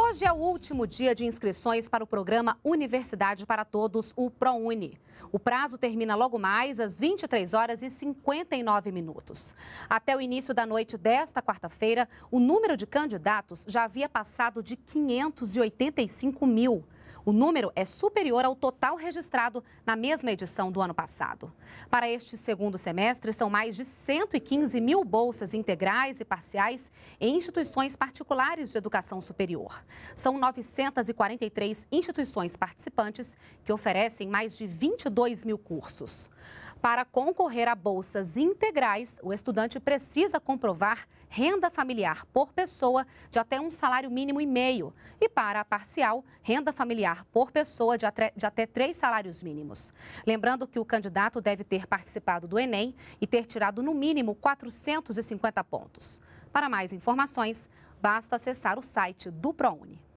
Hoje é o último dia de inscrições para o programa Universidade para Todos, o ProUni. O prazo termina logo mais às 23 horas e 59 minutos. Até o início da noite desta quarta-feira, o número de candidatos já havia passado de 585 mil. O número é superior ao total registrado na mesma edição do ano passado. Para este segundo semestre, são mais de 115 mil bolsas integrais e parciais em instituições particulares de educação superior. São 943 instituições participantes que oferecem mais de 22 mil cursos. Para concorrer a bolsas integrais, o estudante precisa comprovar renda familiar por pessoa de até um salário mínimo e meio. E para a parcial, renda familiar por pessoa de até, de até três salários mínimos. Lembrando que o candidato deve ter participado do Enem e ter tirado no mínimo 450 pontos. Para mais informações, basta acessar o site do ProUni.